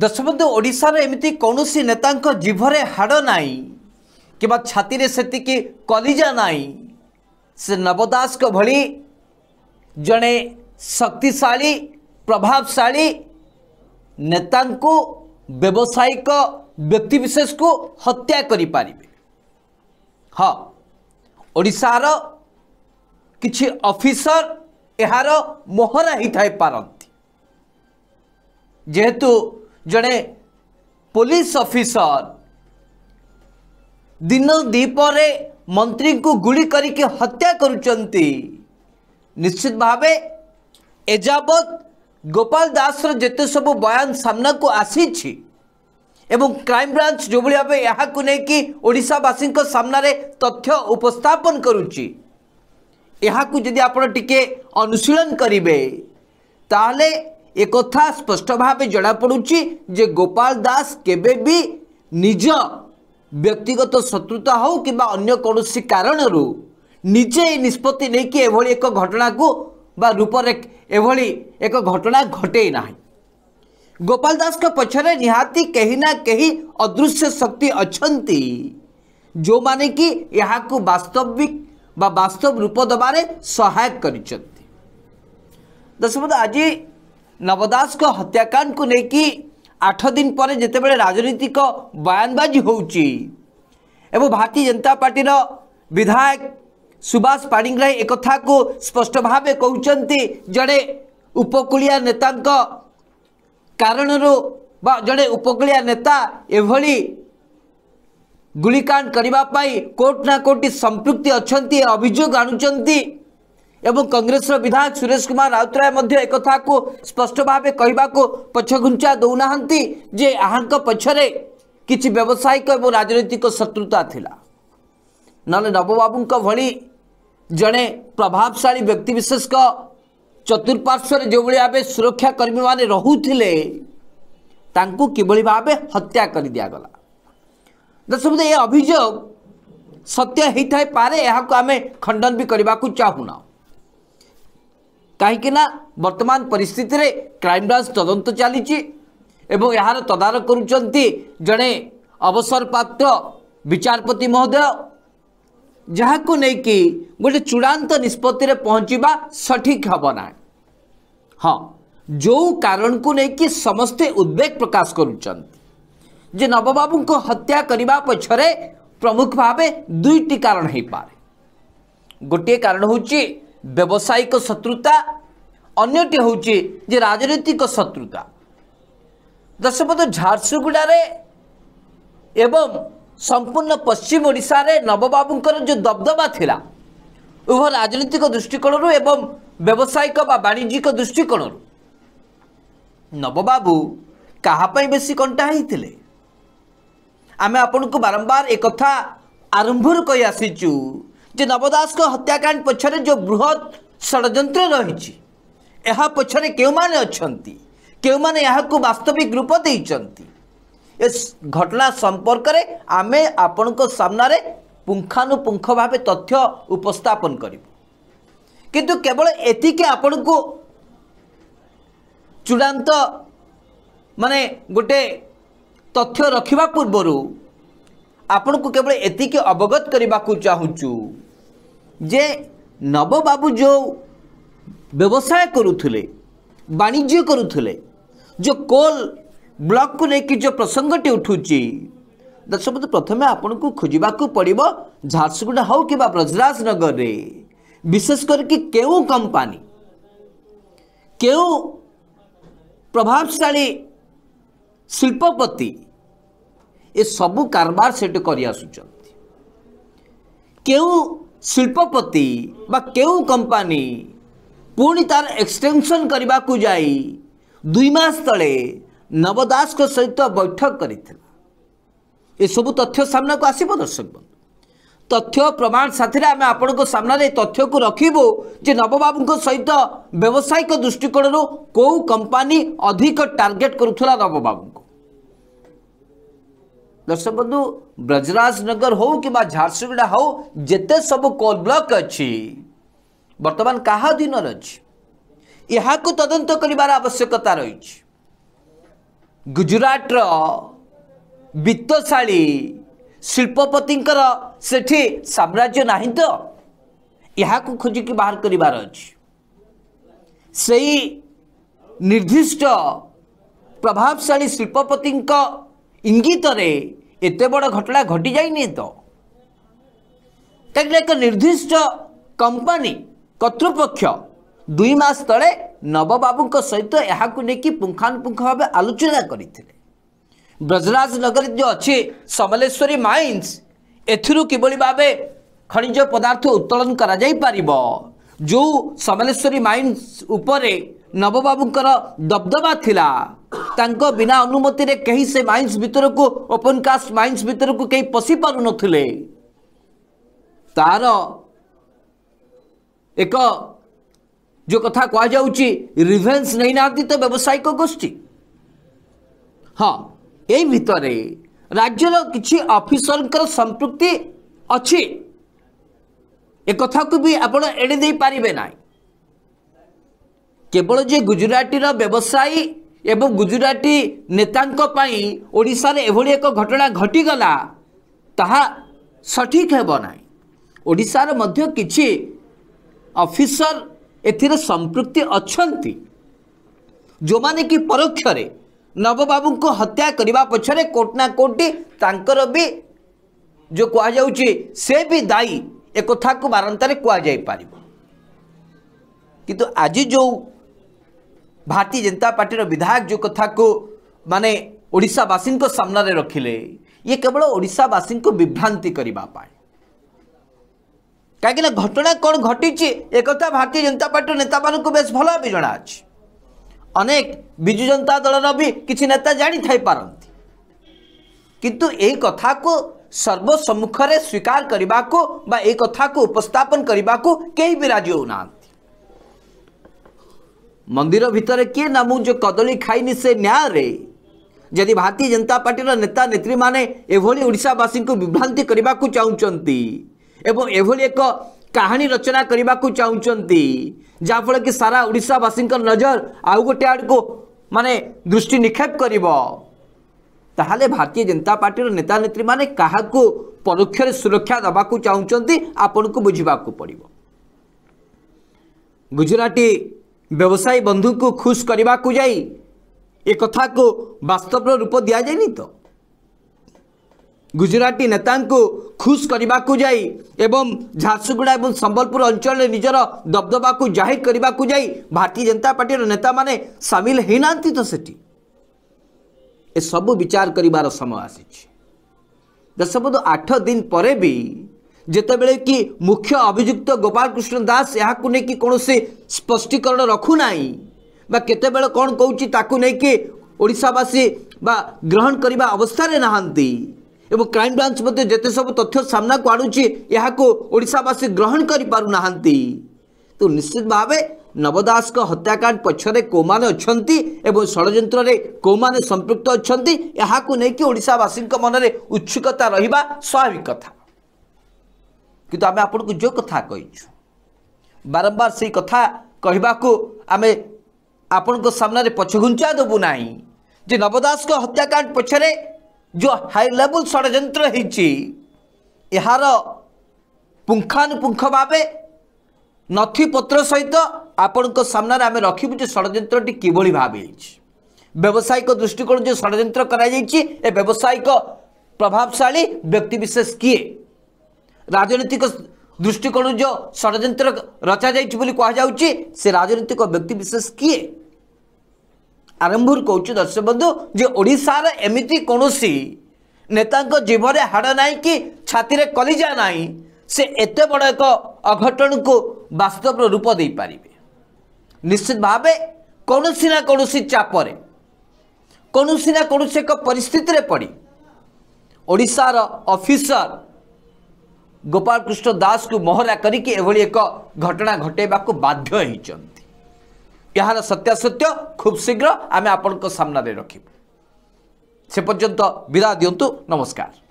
दशबंधु ओडार एमती कौन सी नेता जीवरे हाड़ ना कि छाती से कलिजा ना से नवदास जड़े शक्तिशा प्रभावशा नेता व्यावसायिक व्यक्तिशेष को हत्या करें हाँ ओडार कि अफिसर यार मोहरा ही थे पारती जेहेतु जड़े पुलिस अफिसर दिन दीपर मंत्री को गुड़ करके हत्या करश्चित भावे एजावत गोपाल दासर जिते सब बयान सामना को आसी क्राइम ब्रांच जो भाव यहाँ ओडावासी सामने तथ्य उपस्थापन करुच्ची यदि आपशीलन करेंगे एक स्पष्ट भाव जना जमापड़े गोपाल दास के निज व्यक्तिगत तो शत्रुता हो कि अन्य कौन कारण निजे निष्पत्ति नहीं कि एक घटना को रूपरेख एभली एक घटना घटे ना गोपाल दास के पक्ष निहाती कहीं ना कहीं अदृश्य शक्ति अच्छा जो माने कि यह बास्तविक बास्तव रूप दबारे सहायक कर दशम आज नवदास को हत्याकांड को लेकिन आठ दिन पर जितेबाला राजनीतिक बयानबाजी हो भारतीय जनता पार्टी विधायक सुभाष पाणीग्राही एक को स्पष्ट भाव कहते जड़े उपकूलिया नेता कारण जड़े उपकूलिया नेता एभली गुलिकांड करने कोर्ट ना कोर्ट संप्रति अच्छा अभोग आणुंट एवं कंग्रेस विधायक सुरेश कुमार राउतराय एक स्पष्ट भाव कह पछघुंचा दौना जे यहाँ पक्षरे कि व्यावसायिक और राजनैतिक शत्रुता था ना नवबाबू भि जड़े प्रभावशाली व्यक्ति विशेष चतुर्पार्श्वर जो भाव सुरक्षाकर्मी मैंने रोते कि भाव हत्या कर दिगला दर्शक ये अभिजोग सत्य होता पारे यहाँ आम खंडन भी करने को चाहूना कहीं बर्तमान पिस्थित ब्रांच तदंत चली यार तदारख कर जड़े अवसरप्राप्त विचारपति महोदय जहाँ को लेकिन गोटे चूड़ात निष्पत्ति में पहुँचवा सठिक हम ना हाँ जो कारण को लेकिन समस्ते उद्वेग प्रकाश कर नवबाबू को हत्या करने पक्ष प्रमुख भाव दुईटी कारण हो पाए गोटे कारण हूँ ବ୍ୟବସାୟିକ ଶତ୍ରୁତା ଅନ୍ୟଟି ହେଉଛି ଯେ ରାଜନୈତିକ ଶତ୍ରୁତା ଦଶପଦ ଝାରସୁଗୁଡ଼ାରେ ଏବଂ ସମ୍ପୂର୍ଣ୍ଣ ପଶ୍ଚିମ ଓଡ଼ିଶାରେ ନବବାବୁଙ୍କର ଯେଉଁ ଦବଦବା ଥିଲା ଉଭୟ ରାଜନୈତିକ ଦୃଷ୍ଟିକୋଣରୁ ଏବଂ ବ୍ୟବସାୟିକ ବା ବାଣିଜ୍ୟିକ ଦୃଷ୍ଟିକୋଣରୁ ନବବାବୁ କାହା ପାଇଁ ବେଶୀ କଣ୍ଟା ହେଇଥିଲେ ଆମେ ଆପଣଙ୍କୁ ବାରମ୍ବାର ଏକଥା ଆରମ୍ଭରୁ କହି ଆସିଛୁ ଯେ ନବ ଦାସଙ୍କ ହତ୍ୟାକାଣ୍ଡ ପଛରେ ଯେଉଁ ବୃହତ୍ ଷଡ଼ଯନ୍ତ୍ର ରହିଛି ଏହା ପଛରେ କେଉଁମାନେ ଅଛନ୍ତି କେଉଁମାନେ ଏହାକୁ ବାସ୍ତବିକ ରୂପ ଦେଇଛନ୍ତି ଏ ଘଟଣା ସମ୍ପର୍କରେ ଆମେ ଆପଣଙ୍କ ସାମ୍ନାରେ ପୁଙ୍ଖାନୁପୁଙ୍ଖ ଭାବେ ତଥ୍ୟ ଉପସ୍ଥାପନ କରିବୁ କିନ୍ତୁ କେବଳ ଏତିକି ଆପଣଙ୍କୁ ଚୂଡ଼ାନ୍ତ ମାନେ ଗୋଟେ ତଥ୍ୟ ରଖିବା ପୂର୍ବରୁ ଆପଣଙ୍କୁ କେବଳ ଏତିକି ଅବଗତ କରିବାକୁ ଚାହୁଁଛୁ ଯେ ନବବାବୁ ଯେଉଁ ବ୍ୟବସାୟ କରୁଥିଲେ ବାଣିଜ୍ୟ କରୁଥିଲେ ଯେଉଁ କୋଲ୍ ବ୍ଲକକୁ ନେଇକି ଯେଉଁ ପ୍ରସଙ୍ଗଟି ଉଠୁଛି ଦର୍ଶକ ପ୍ରଥମେ ଆପଣଙ୍କୁ ଖୋଜିବାକୁ ପଡ଼ିବ ଝାରସୁଗୁଡ଼ା ହେଉ କିମ୍ବା ବ୍ରଜରାଜନଗରରେ ବିଶେଷ କରିକି କେଉଁ କମ୍ପାନୀ କେଉଁ ପ୍ରଭାବଶାଳୀ ଶିଳ୍ପପତି ଏସବୁ କାରବାର ସେଠି କରିଆସୁଛନ୍ତି କେଉଁ ଶିଳ୍ପପତି ବା କେଉଁ କମ୍ପାନୀ ପୁଣି ତା'ର ଏକ୍ସଟେନ୍ସନ୍ କରିବାକୁ ଯାଇ ଦୁଇ ମାସ ତଳେ ନବଦାସଙ୍କ ସହିତ ବୈଠକ କରିଥିଲା ଏସବୁ ତଥ୍ୟ ସାମ୍ନାକୁ ଆସିବ ଦର୍ଶକ ବନ୍ଧୁ ତଥ୍ୟ ପ୍ରମାଣ ସାଥିରେ ଆମେ ଆପଣଙ୍କ ସାମ୍ନାରେ ଏ ତଥ୍ୟକୁ ରଖିବୁ ଯେ ନବବାବୁଙ୍କ ସହିତ ବ୍ୟବସାୟିକ ଦୃଷ୍ଟିକୋଣରୁ କେଉଁ କମ୍ପାନୀ ଅଧିକ ଟାର୍ଗେଟ୍ କରୁଥିଲା ନବବାବୁଙ୍କୁ दर्शक बंधु ब्रजराज नगर हो कि झारसुगुड़ा हो जिते सब कोल ब्लक अच्छी बर्तमान क्या दिन अच्छी यहाँ तदंत कर आवश्यकता रही गुजरात रित्तशा शिल्पपति से साम्राज्य ना तो यह खोजिक बाहर कर निर्दिष्ट प्रभावशा शिल्पति ଇଙ୍ଗିତରେ ଏତେ ବଡ଼ ଘଟଣା ଘଟିଯାଇନି ତ କାହିଁକିନା ଏକ ନିର୍ଦ୍ଦିଷ୍ଟ କମ୍ପାନୀ କର୍ତ୍ତୃପକ୍ଷ ଦୁଇ ମାସ ତଳେ ନବବାବୁଙ୍କ ସହିତ ଏହାକୁ ନେଇକି ପୁଙ୍ଖାନୁପୁଙ୍ଖ ଭାବେ ଆଲୋଚନା କରିଥିଲେ ବ୍ରଜରାଜନଗର ଯେଉଁ ଅଛି ସମଲେଶ୍ୱରୀ ମାଇନ୍ସ ଏଥିରୁ କିଭଳି ଭାବେ ଖଣିଜ ପଦାର୍ଥ ଉତ୍ତୋଳନ କରାଯାଇପାରିବ ଯେଉଁ ସମଲେଶ୍ୱରୀ ମାଇନ୍ସ ଉପରେ ନବବାବୁଙ୍କର ଦବଦବା ଥିଲା ତାଙ୍କ ବିନା ଅନୁମତିରେ କେହି ସେ ମାଇନ୍ସ ଭିତରକୁ ଓପନ୍ କାଷ୍ଟ ମାଇନ୍ସ ଭିତରକୁ କେହି ପଶିପାରୁନଥିଲେ ତାର ଏକ ଯେଉଁ କଥା କୁହାଯାଉଛି ରିଭେନ୍ସ ନେଇନାହାନ୍ତି ତ ବ୍ୟବସାୟିକ ଗୋଷ୍ଠୀ ହଁ ଏଇ ଭିତରେ ରାଜ୍ୟର କିଛି ଅଫିସରଙ୍କର ସମ୍ପୃକ୍ତି ଅଛି ଏ କଥାକୁ ବି ଆପଣ ଏଣେ ଦେଇପାରିବେ ନାହିଁ କେବଳ ଯେ ଗୁଜୁରାଟୀର ବ୍ୟବସାୟୀ ଏବଂ ଗୁଜୁରାଟୀ ନେତାଙ୍କ ପାଇଁ ଓଡ଼ିଶାରେ ଏଭଳି ଏକ ଘଟଣା ଘଟିଗଲା ତାହା ସଠିକ୍ ହେବ ନାହିଁ ଓଡ଼ିଶାର ମଧ୍ୟ କିଛି ଅଫିସର ଏଥିରେ ସମ୍ପୃକ୍ତି ଅଛନ୍ତି ଯେଉଁମାନେ କି ପରୋକ୍ଷରେ ନବବାବୁଙ୍କୁ ହତ୍ୟା କରିବା ପଛରେ କୋଟି ନା କୋଟି ତାଙ୍କର ବି ଯେଉଁ କୁହାଯାଉଛି ସେ ବି ଦାୟୀ ଏକଥାକୁ ବାରନ୍ତାରେ କୁହାଯାଇପାରିବ କିନ୍ତୁ ଆଜି ଯେଉଁ भारतीय जनता पार्टी विधायक जो कथा को माने ओडावासी सामना रखिले ये केवल ओडावासी को विभ्रांति करने कहीं घटना कौन घटी एक भारतीय जनता पार्टी नेता मानक बे भल भी जना अनेक विजु जनता दल भी किसी नेता जा पारती किंतु ये कथा को सर्वसम्मुखें स्वीकार करने को बा कथा को उपस्थापन करने को कहीं भी राजी होना मंदिर भितर किए ना मुझे कदमी खाई से न्याय रे जदि भारतीय जनता पार्टी नेता नेत्री मैनेशावासी को विभ्रांति करने को चाहती एक कहानी रचना करने को चाहती जहाँफल कि सारा ओडावासी नजर आउ गोटे आड़ को मान दृष्टि निक्षेप कर भारतीय जनता पार्टी नेता नेत्री मैंने क्या परोक्ष सुरक्षा देवाक चाहती आपन को बुझाक पड़ गुजराटी व्यवसायी बन्धुको खुसु कथा बाव रूप दि त गुजराटी एवं झारसुगुडा एवं सम्बलपुर अञ्चल निजर दबदबाको जाहरे भारतीय जनता पर्टी नेता मैले सामल हो सबै विचार गरेर समय आसि दस आठ दिन परे जितेबले कि मुख्य अभिजुक्त गोपाल कृष्ण दास यहाँ कौन से स्पष्टीकरण रखुना केत कौन कौचि ग्रहण करने अवस्था नहांती क्राइमब्रांच जिते सब तथ्य सामना को आड़ी यहाँवासी ग्रहण तो निश्चित भाव नव दास हत्याकांड पक्ष को मैंने अच्छा षड़यंत्र को मैंने संपुक्त अच्छा यहाँ को ओडावासी मनरे उत्सुकता रहा स्वाभाविक कथा କିନ୍ତୁ ଆମେ ଆପଣଙ୍କୁ ଯେଉଁ କଥା କହିଛୁ ବାରମ୍ବାର ସେଇ କଥା କହିବାକୁ ଆମେ ଆପଣଙ୍କ ସାମ୍ନାରେ ପଛଘୁଞ୍ଚା ଦେବୁ ନାହିଁ ଯେ ନବଦାସଙ୍କ ହତ୍ୟାକାଣ୍ଡ ପଛରେ ଯେଉଁ ହାଇ ଲେବୁଲ୍ ଷଡ଼ଯନ୍ତ୍ର ହେଇଛି ଏହାର ପୁଙ୍ଖାନୁପୁଙ୍ଖ ଭାବେ ନଥିପତ୍ର ସହିତ ଆପଣଙ୍କ ସାମ୍ନାରେ ଆମେ ରଖିବୁ ଯେ ଷଡ଼ଯନ୍ତ୍ରଟି କିଭଳି ଭାବେ ହେଇଛି ବ୍ୟବସାୟିକ ଦୃଷ୍ଟିକୋଣରୁ ଯେଉଁ ଷଡ଼ଯନ୍ତ୍ର କରାଯାଇଛି ଏ ବ୍ୟବସାୟିକ ପ୍ରଭାବଶାଳୀ ବ୍ୟକ୍ତିବିଶେଷ କିଏ ରାଜନୈତିକ ଦୃଷ୍ଟିକୋଣରୁ ଯେଉଁ ଷଡ଼ଯନ୍ତ୍ର ରଚାଯାଇଛି ବୋଲି କୁହାଯାଉଛି ସେ ରାଜନୈତିକ ବ୍ୟକ୍ତିବିଶେଷ କିଏ ଆରମ୍ଭରୁ କହୁଛୁ ଦର୍ଶକ ବନ୍ଧୁ ଯେ ଓଡ଼ିଶାର ଏମିତି କୌଣସି ନେତାଙ୍କ ଜିଭରେ ହାଡ଼ ନାହିଁ କି ଛାତିରେ କଲିଜା ନାହିଁ ସେ ଏତେ ବଡ଼ ଏକ ଅଘଟଣକୁ ବାସ୍ତବର ରୂପ ଦେଇପାରିବେ ନିଶ୍ଚିତ ଭାବେ କୌଣସି ନା କୌଣସି ଚାପରେ କୌଣସି ନା କୌଣସି ଏକ ପରିସ୍ଥିତିରେ ପଡ଼ି ଓଡ଼ିଶାର ଅଫିସର ଗୋପାଳ କୃଷ୍ଣ ଦାସକୁ ମହରା କରିକି ଏଭଳି ଏକ ଘଟଣା ଘଟେଇବାକୁ ବାଧ୍ୟ ହୋଇଛନ୍ତି ଏହାର ସତ୍ୟାସତ୍ୟ ଖୁବ୍ ଶୀଘ୍ର ଆମେ ଆପଣଙ୍କ ସାମ୍ନାରେ ରଖିବୁ ସେ ପର୍ଯ୍ୟନ୍ତ ବିଦା ଦିଅନ୍ତୁ ନମସ୍କାର